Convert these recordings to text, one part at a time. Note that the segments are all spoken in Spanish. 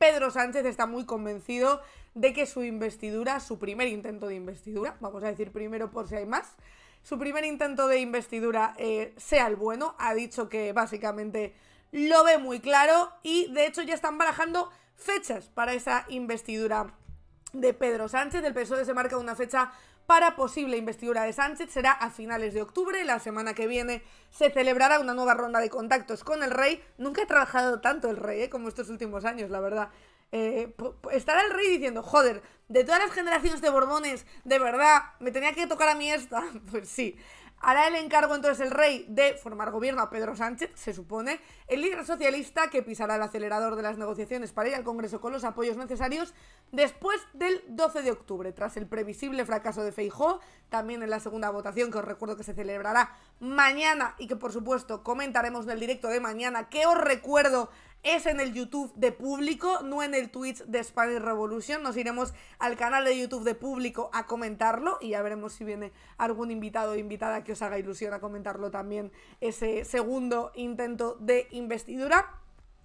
Pedro Sánchez está muy convencido de que su investidura, su primer intento de investidura, vamos a decir primero por si hay más, su primer intento de investidura eh, sea el bueno. Ha dicho que básicamente lo ve muy claro y de hecho ya están barajando fechas para esa investidura de Pedro Sánchez. El PSOE se marca una fecha para posible investidura de Sánchez. Será a finales de octubre. La semana que viene se celebrará una nueva ronda de contactos con el rey. Nunca ha trabajado tanto el rey eh, como estos últimos años, la verdad. Eh, estará el rey diciendo, joder, de todas las generaciones de Borbones, de verdad, me tenía que tocar a mí esta. Pues sí hará el encargo entonces el rey de formar gobierno a Pedro Sánchez, se supone, el líder socialista que pisará el acelerador de las negociaciones para ir al Congreso con los apoyos necesarios después del 12 de octubre, tras el previsible fracaso de Feijóo, también en la segunda votación que os recuerdo que se celebrará mañana y que por supuesto comentaremos en el directo de mañana, que os recuerdo es en el YouTube de público, no en el Twitch de Spanish Revolution. Nos iremos al canal de YouTube de público a comentarlo y ya veremos si viene algún invitado o invitada que os haga ilusión a comentarlo también ese segundo intento de investidura.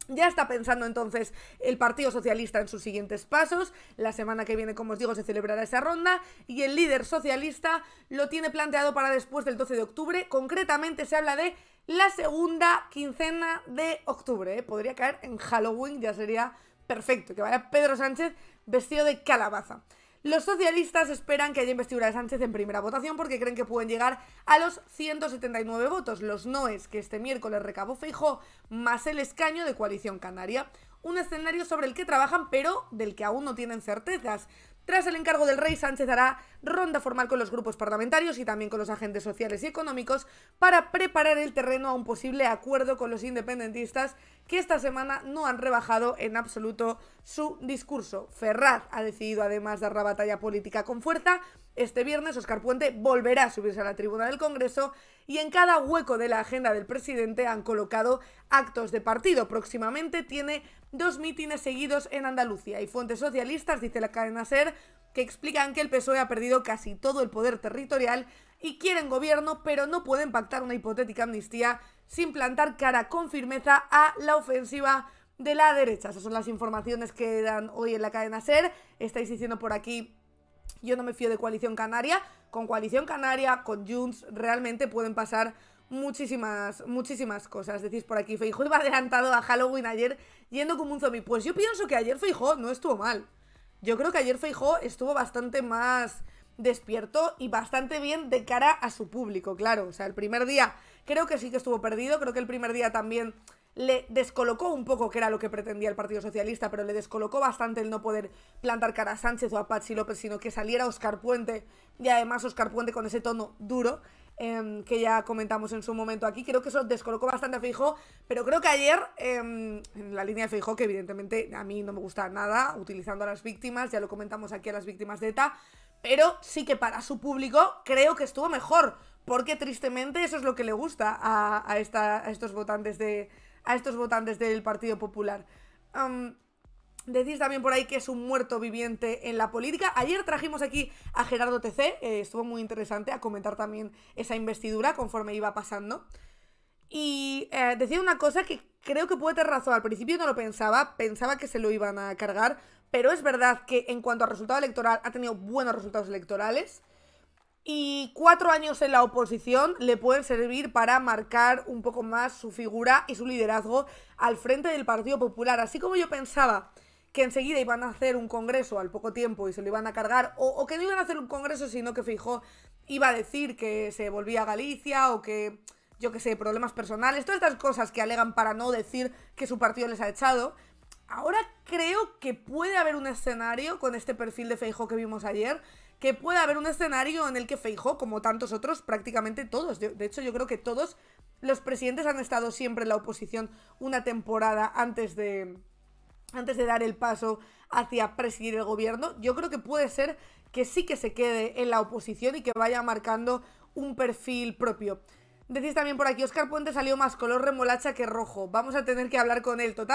Ya está pensando entonces el Partido Socialista en sus siguientes pasos. La semana que viene, como os digo, se celebrará esa ronda y el líder socialista lo tiene planteado para después del 12 de octubre. Concretamente se habla de la segunda quincena de octubre. ¿eh? Podría caer en Halloween, ya sería perfecto. Que vaya Pedro Sánchez vestido de calabaza. Los socialistas esperan que haya investidura de Sánchez en primera votación porque creen que pueden llegar a los 179 votos. Los noes que este miércoles recabó Feijó más el escaño de coalición canaria. Un escenario sobre el que trabajan pero del que aún no tienen certezas. Tras el encargo del rey, Sánchez hará ronda formal con los grupos parlamentarios y también con los agentes sociales y económicos para preparar el terreno a un posible acuerdo con los independentistas que esta semana no han rebajado en absoluto su discurso. Ferraz ha decidido además dar la batalla política con fuerza. Este viernes Oscar Puente volverá a subirse a la tribuna del Congreso y en cada hueco de la agenda del presidente han colocado actos de partido. Próximamente tiene dos mítines seguidos en Andalucía y fuentes socialistas, dice la cadena SER, que explican que el PSOE ha perdido casi todo el poder territorial y quieren gobierno, pero no pueden pactar una hipotética amnistía sin plantar cara con firmeza a la ofensiva de la derecha. Esas son las informaciones que dan hoy en la cadena SER. Estáis diciendo por aquí, yo no me fío de Coalición Canaria. Con Coalición Canaria, con Junts, realmente pueden pasar muchísimas, muchísimas cosas. Decís por aquí, Feijóo iba adelantado a Halloween ayer yendo como un zombie. Pues yo pienso que ayer Feijóo no estuvo mal. Yo creo que ayer Feijó estuvo bastante más despierto y bastante bien de cara a su público, claro. O sea, el primer día creo que sí que estuvo perdido, creo que el primer día también le descolocó un poco, que era lo que pretendía el Partido Socialista, pero le descolocó bastante el no poder plantar cara a Sánchez o a Pachi López, sino que saliera Oscar Puente y además Oscar Puente con ese tono duro Em, que ya comentamos en su momento aquí. Creo que eso descolocó bastante a Feijó, pero creo que ayer, em, en la línea de Feijó, que evidentemente a mí no me gusta nada, utilizando a las víctimas, ya lo comentamos aquí a las víctimas de ETA, pero sí que para su público creo que estuvo mejor, porque tristemente eso es lo que le gusta a, estos votantes de a estos votantes del Partido Popular. Em, Decís también por ahí que es un muerto viviente en la política. Ayer trajimos aquí a Gerardo TC, eh, estuvo muy interesante a comentar también esa investidura conforme iba pasando. Y eh, decía una cosa que creo que puede tener razón. Al principio no lo pensaba, pensaba que se lo iban a cargar, pero es verdad que en cuanto a resultado electoral ha tenido buenos resultados electorales. Y cuatro años en la oposición le pueden servir para marcar un poco más su figura y su liderazgo al frente del Partido Popular. Así como yo pensaba que enseguida iban a hacer un congreso al poco tiempo y se lo iban a cargar, o, que no iban a hacer un congreso, sino que Fijó iba a decir que se volvía a Galicia o que, yo que sé, problemas personales, todas estas cosas que alegan para no decir que su partido les ha echado. Ahora creo que puede haber un escenario con este perfil de Feijó que vimos ayer, que puede haber un escenario en el que Feijó, como tantos otros, prácticamente todos, de hecho yo creo que todos los presidentes han estado siempre en la oposición una temporada antes de, antes de dar el paso hacia presidir el gobierno, yo creo que puede ser que sí que se quede en la oposición y que vaya marcando un perfil propio. Decís también por aquí, Oscar Puente salió más color remolacha que rojo. Vamos a tener que hablar con él, total.